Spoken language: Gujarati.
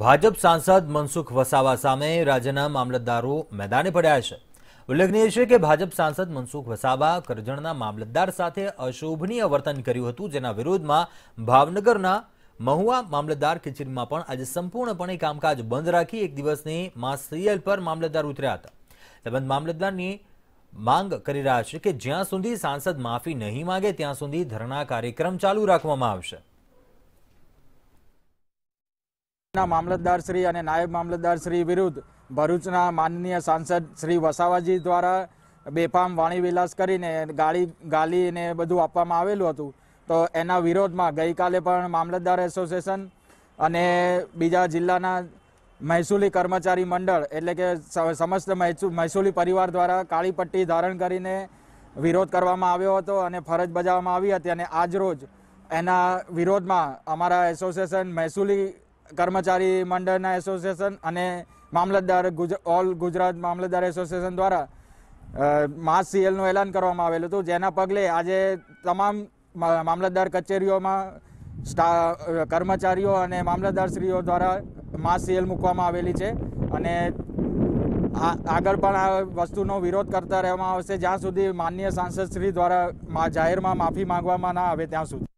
ભાજપ સાંસદ મનસુખ વસાવા સામે રાજ્યના મામલતદારો મેદાને પડ્યા છે ઉલ્લેખનીય છે કે ભાજપ સાંસદ મનસુખ વસાવા કરજણના મામલતદાર સાથે અશોભનીય વર્તન કર્યું હતું જેના વિરોધમાં ભાવનગરના મહુવા મામલતદાર કચેરીમાં પણ આજે સંપૂર્ણપણે કામકાજ બંધ રાખી એક દિવસની માસ સિરિયલ પર મામલતદાર ઉતર્યા હતા તેમજ મામલતદારની માંગ કરી રહ્યા છે કે જ્યાં સુધી સાંસદ માફી નહીં માગે ત્યાં સુધી ધરણા કાર્યક્રમ ચાલુ રાખવામાં આવશે મામલતદાર શ્રી અને નાયબ મામલતદાર શ્રી વિરુદ્ધ ભરૂચના માનનીય સાંસદ શ્રી વસાવાજી દ્વારા બેફામ વાણીવિલાસ કરીને ગાળી ગાલી ને બધું આપવામાં આવેલું હતું તો એના વિરોધમાં ગઈકાલે પણ મામલતદાર એસોસિએશન અને બીજા જિલ્લાના મહેસૂલી કર્મચારી મંડળ એટલે કે સમસ્ત મહેસૂલી પરિવાર દ્વારા કાળી પટ્ટી ધારણ કરીને વિરોધ કરવામાં આવ્યો હતો અને ફરજ બજાવવામાં આવી હતી અને આજ રોજ એના વિરોધમાં અમારા એસોસિએશન મહેસૂલી કર્મચારી મંડળના એસોસિએશન અને મામલતદાર ઓલ ગુજરાત મામલતદાર એસોસિએશન દ્વારા માસ સીએલનું એલાન કરવામાં આવેલું હતું જેના પગલે આજે તમામ મામલતદાર કચેરીઓમાં સ્ટા કર્મચારીઓ અને મામલતદારશ્રીઓ દ્વારા માસ સીએલ મૂકવામાં આવેલી છે અને આગળ પણ આ વસ્તુનો વિરોધ કરતા રહેવામાં આવશે જ્યાં સુધી માન્ય સાંસદશ્રી દ્વારા જાહેરમાં માફી માંગવામાં ના આવે ત્યાં સુધી